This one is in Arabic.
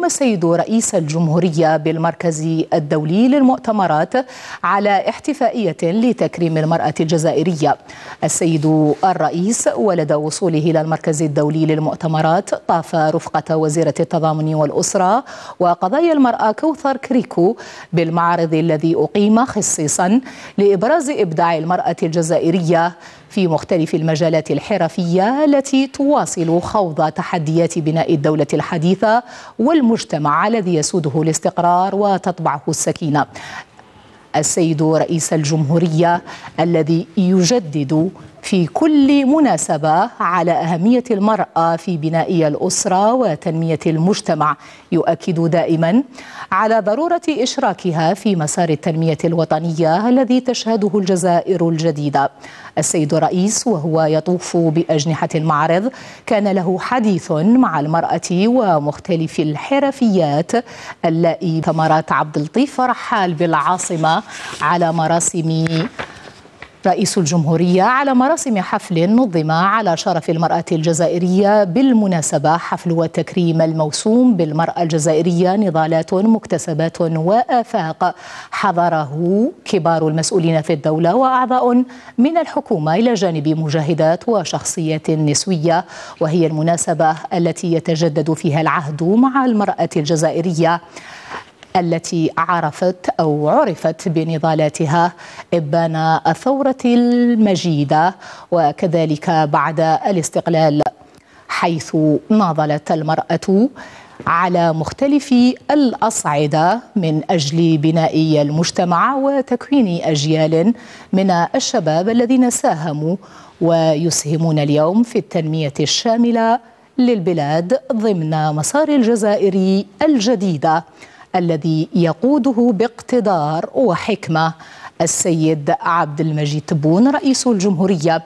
قام السيد رئيس الجمهورية بالمركز الدولي للمؤتمرات على احتفائية لتكريم المرأة الجزائرية السيد الرئيس ولد وصوله إلى المركز الدولي للمؤتمرات طاف رفقة وزيرة التضامن والأسرة وقضايا المرأة كوثر كريكو بالمعرض الذي أقيم خصيصا لإبراز إبداع المرأة الجزائرية في مختلف المجالات الحرفية التي تواصل خوض تحديات بناء الدولة الحديثة والم المجتمع الذي يسوده الاستقرار وتطبعه السكينه السيد رئيس الجمهوريه الذي يجدد في كل مناسبة على أهمية المرأة في بناء الأسرة وتنمية المجتمع يؤكد دائما على ضرورة إشراكها في مسار التنمية الوطنية الذي تشهده الجزائر الجديدة السيد الرئيس وهو يطوف بأجنحة المعرض كان له حديث مع المرأة ومختلف الحرفيات اللائي ثمرات عبد اللطيف رحال بالعاصمة على مراسم رئيس الجمهورية على مراسم حفل نظم على شرف المرأة الجزائرية بالمناسبة حفل وتكريم الموسوم بالمرأة الجزائرية نضالات مكتسبات وآفاق حضره كبار المسؤولين في الدولة وأعضاء من الحكومة إلى جانب مجاهدات وشخصيات نسوية وهي المناسبة التي يتجدد فيها العهد مع المرأة الجزائرية التي عرفت أو عرفت بنضالاتها إبان الثورة المجيدة وكذلك بعد الاستقلال حيث ناضلت المرأة على مختلف الاصعده من اجل بناء المجتمع وتكوين اجيال من الشباب الذين ساهموا ويسهمون اليوم في التنميه الشامله للبلاد ضمن مسار الجزائر الجديده الذي يقوده باقتدار وحكمه السيد عبد المجيد تبون رئيس الجمهوريه